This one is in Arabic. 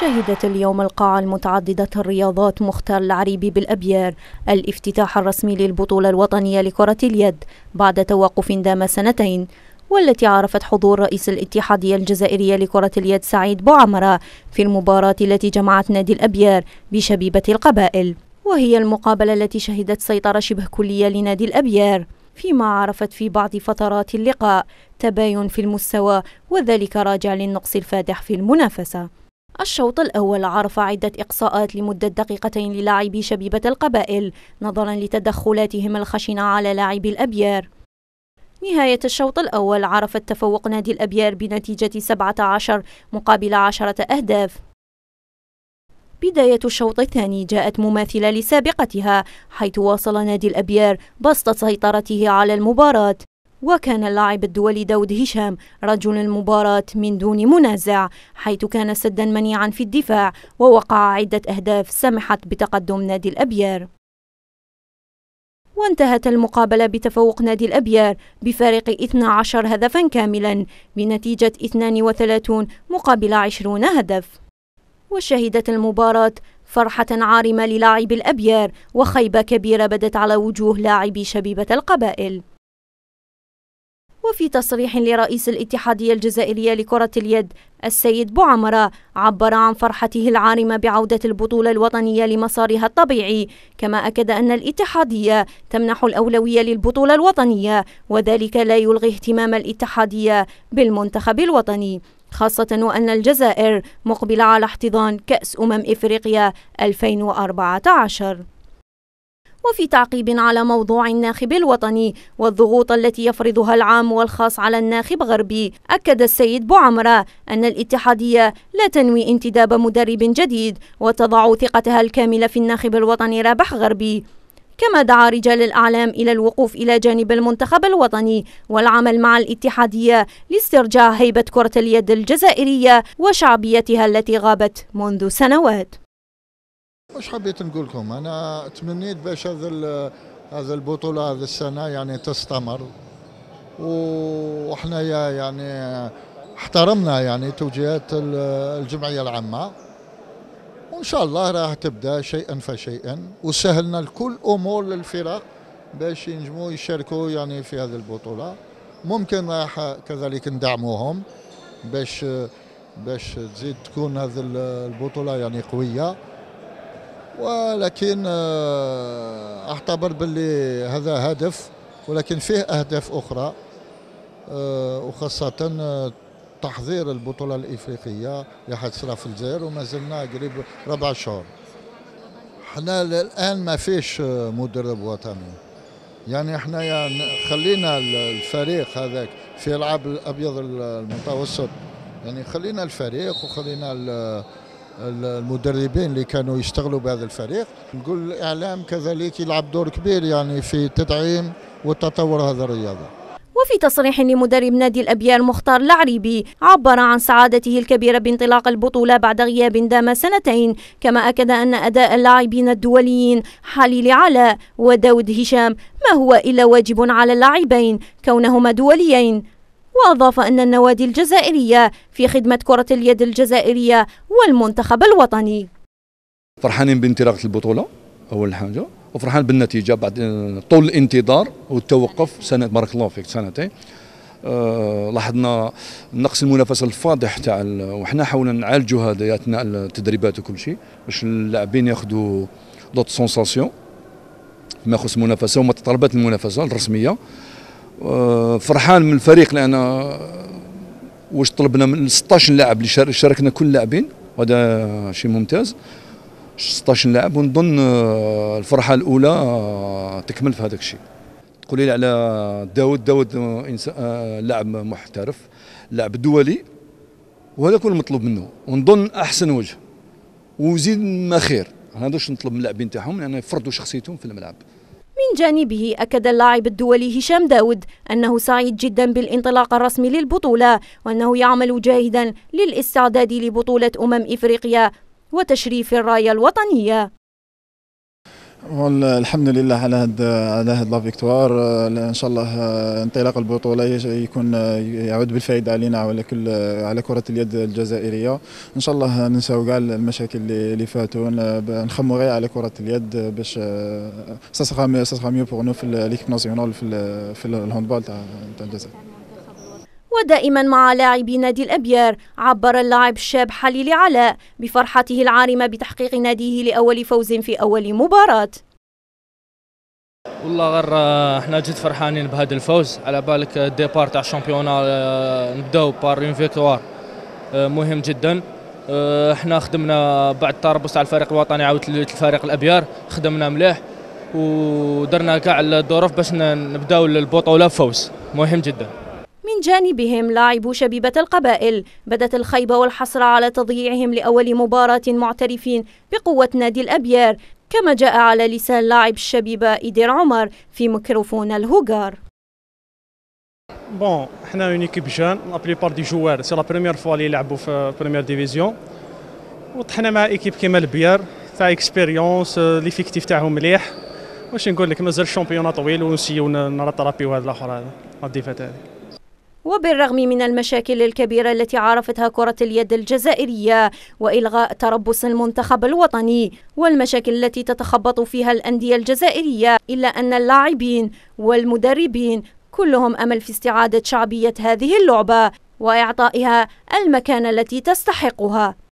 شهدت اليوم القاعة المتعددة الرياضات مختار العريبي بالأبيار الافتتاح الرسمي للبطولة الوطنية لكرة اليد بعد توقف دام سنتين والتي عرفت حضور رئيس الاتحادية الجزائرية لكرة اليد سعيد بوعمرة في المباراة التي جمعت نادي الأبيار بشبيبة القبائل وهي المقابلة التي شهدت سيطرة شبه كلية لنادي الأبيار فيما عرفت في بعض فترات اللقاء تباين في المستوى وذلك راجع للنقص الفادح في المنافسة الشوط الأول عرف عدة إقصاءات لمدة دقيقتين للاعبي شبيبة القبائل نظرا لتدخلاتهم الخشنة على لاعبي الأبيار نهاية الشوط الأول عرف التفوق نادي الأبيار بنتيجة 17 مقابل 10 أهداف بداية الشوط الثاني جاءت مماثلة لسابقتها حيث واصل نادي الأبيار بسط سيطرته على المباراة وكان اللاعب الدولي داود هشام رجل المباراة من دون منازع حيث كان سدا منيعا في الدفاع ووقع عدة أهداف سمحت بتقدم نادي الأبيار وانتهت المقابلة بتفوق نادي الأبيار بفارق 12 هدفا كاملا بنتيجة 32 مقابل 20 هدف وشهدت المباراة فرحة عارمة للاعبي الأبيار وخيبة كبيرة بدت على وجوه لاعبي شبيبة القبائل وفي تصريح لرئيس الاتحادية الجزائرية لكرة اليد السيد بوعمرة عبر عن فرحته العارمة بعودة البطولة الوطنية لمسارها الطبيعي كما أكد أن الاتحادية تمنح الأولوية للبطولة الوطنية وذلك لا يلغي اهتمام الاتحادية بالمنتخب الوطني خاصة وأن الجزائر مقبلة على احتضان كأس أمم إفريقيا 2014 وفي تعقيب على موضوع الناخب الوطني والضغوط التي يفرضها العام والخاص على الناخب غربي أكد السيد بوعمرة أن الاتحادية لا تنوي انتداب مدرب جديد وتضع ثقتها الكاملة في الناخب الوطني رابح غربي كما دعا رجال الأعلام إلى الوقوف إلى جانب المنتخب الوطني والعمل مع الاتحادية لاسترجاع هيبة كرة اليد الجزائرية وشعبيتها التي غابت منذ سنوات واش حبيت نقول لكم انا تمنيت باش هذا هذا البطوله هذا السنه يعني تستمر وحنايا يعني احترمنا يعني توجيهات الجمعيه العامه وان شاء الله راح تبدا شيئا فشيئا وسهلنا لكل امور للفرق باش ينجموا يشاركوا يعني في هذه البطوله ممكن راح كذلك ندعموهم باش باش تزيد تكون هذه البطوله يعني قويه ولكن آه، اعتبر باللي هذا هدف ولكن فيه اهداف اخرى آه، وخاصه آه، تحضير البطوله الافريقيه اللي حتصرا في الجزائر وما زلنا قريب ربع شهور حنا الان ما فيش مدرب وطني يعني احنا يعني خلينا الفريق هذاك في العاب الابيض المتوسط يعني خلينا الفريق وخلينا المدربين اللي كانوا يشتغلوا بهذا الفريق نقول الاعلام كذلك يلعب دور كبير يعني في تدعيم وتطور هذا الرياضه وفي تصريح لمدرب نادي الأبيار مختار العريبي عبر عن سعادته الكبيرة بانطلاق البطولة بعد غياب دام سنتين كما أكد أن أداء اللاعبين الدوليين حليل علاء وداود هشام ما هو إلا واجب على اللاعبين كونهما دوليين وأضاف أن النوادي الجزائرية في خدمة كرة اليد الجزائرية والمنتخب الوطني فرحانين بانطلاقة البطولة أول حاجة وفرحان بالنتيجة بعد آه، طول الانتظار والتوقف سنة بارك الله فيك سنتين أه لاحظنا نقص المنافسه الفاضح تاع وحنا حاولنا نعالجوا هذا اثناء التدريبات وكل شيء باش اللاعبين ياخذوا دوت سونساسيون ما يخص المنافسه ومتطلبات المنافسه الرسميه آه، فرحان من الفريق لان واش طلبنا من 16 لاعب اللي شاركنا كل لاعبين وهذا شيء ممتاز 16 لاعب ونظن آه، الفرحه الاولى آه، تكمل في هذاك الشيء تقولي لي على داود داود لاعب محترف لاعب دولي وهذا كل المطلوب منه ونظن احسن وجه وزيد ما خير هذا واش نطلب من اللاعبين تاعهم لان يفرضوا شخصيتهم في الملعب من جانبه أكد اللاعب الدولي هشام داود أنه سعيد جدا بالانطلاق الرسمي للبطولة وأنه يعمل جاهدا للاستعداد لبطولة أمم إفريقيا وتشريف الراية الوطنية الحمد لله على هاد على هاد لا فيكتوار ان شاء الله انطلاق البطوله يكون يعود بالفائده علينا وعلى كل على كره اليد الجزائريه ان شاء الله ننساو كاع المشاكل اللي فاتوا نخمو غير على كره اليد باش سا سا ميو بور نو في ليكيب ناسيونال في الهاندبول تاع تاع الجزائر ودائما مع لاعبي نادي الأبيار عبر اللاعب الشاب حليل علاء بفرحته العارمة بتحقيق ناديه لأول فوز في أول مباراة والله غير آه، احنا جد فرحانين بهذا الفوز على بالك آه، ديبار تاع الشامبيونال آه، نبداو بار اون فيكتوار مهم جدا احنا خدمنا بعد التربص على الفريق الوطني عاود الفريق الابيار خدمنا مليح ودرنا كاع الظروف باش نبداو البطوله بفوز مهم جدا ومن جانبهم لاعبو شبيبة القبائل بدت الخيبة والحسرة على تضييعهم لأول مباراة معترفين بقوة نادي الأبيار كما جاء على لسان لاعب الشبيبة إدير عمر في ميكروفون الهوغار بون حنا اون ايكيب جون لا بليبار دي جوار سي لا بروميير فوا اللي يلعبوا في بروميير ديفيزيون وطحنا مع ايكيب كيما البيار تاع اكسبيريونس ليفيكتيف تاعهم مليح واش نقول لك مازال الشامبيون طويل ونسيو نرطرابيو هذا الاخر هذا الديفات هذه وبالرغم من المشاكل الكبيرة التي عرفتها كرة اليد الجزائرية وإلغاء تربص المنتخب الوطني والمشاكل التي تتخبط فيها الأندية الجزائرية إلا أن اللاعبين والمدربين كلهم أمل في استعادة شعبية هذه اللعبة وإعطائها المكانة التي تستحقها